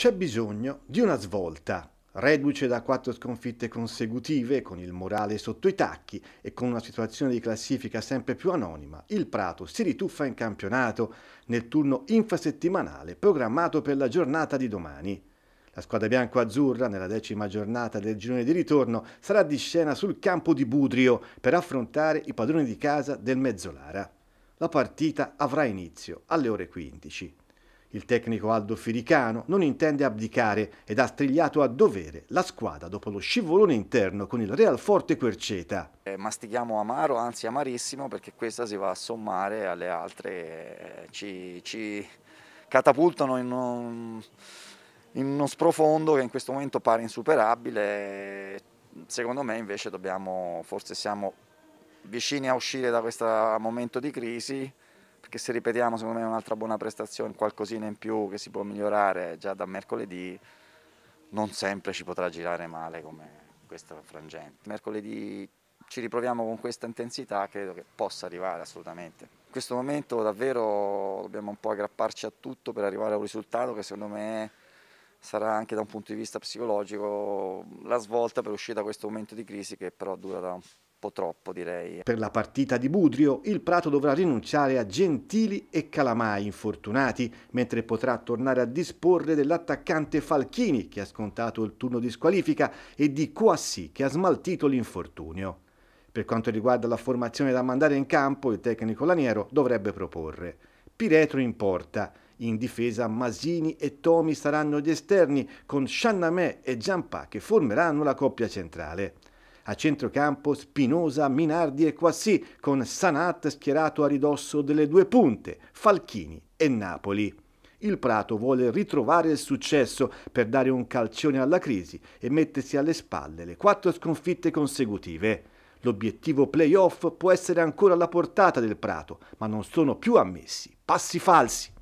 C'è bisogno di una svolta. Reduce da quattro sconfitte consecutive, con il morale sotto i tacchi e con una situazione di classifica sempre più anonima, il Prato si rituffa in campionato nel turno infrasettimanale programmato per la giornata di domani. La squadra bianco-azzurra, nella decima giornata del girone di ritorno, sarà di scena sul campo di Budrio per affrontare i padroni di casa del Mezzolara. La partita avrà inizio alle ore 15. Il tecnico Aldo Firicano non intende abdicare ed ha strigliato a dovere la squadra dopo lo scivolone interno con il Real Forte Querceta. Eh, mastichiamo amaro, anzi amarissimo, perché questa si va a sommare alle altre, eh, ci, ci, catapultano in un, in uno sprofondo che in questo momento pare insuperabile. Secondo me invece dobbiamo, forse siamo vicini a uscire da questo momento di crisi, perché se ripetiamo secondo me un'altra buona prestazione, qualcosina in più che si può migliorare già da mercoledì, non sempre ci potrà girare male come questa frangente. Mercoledì ci riproviamo con questa intensità, credo che possa arrivare assolutamente. In questo momento davvero dobbiamo un po' aggrapparci a tutto per arrivare a un risultato che secondo me sarà anche da un punto di vista psicologico la svolta per uscire da questo momento di crisi che però dura da un po' troppo, troppo direi. Per la partita di Budrio, il Prato dovrà rinunciare a Gentili e Calamai infortunati, mentre potrà tornare a disporre dell'attaccante Falchini, che ha scontato il turno di squalifica, e di Coassi, che ha smaltito l'infortunio. Per quanto riguarda la formazione da mandare in campo, il tecnico Laniero dovrebbe proporre Piretro in porta, in difesa Masini e Tomi saranno gli esterni, con Channamè e Giampà che formeranno la coppia centrale. A centrocampo Spinosa, Minardi e Quassì, con Sanat schierato a ridosso delle due punte, Falchini e Napoli. Il Prato vuole ritrovare il successo per dare un calcione alla crisi e mettersi alle spalle le quattro sconfitte consecutive. L'obiettivo playoff può essere ancora alla portata del Prato, ma non sono più ammessi passi falsi.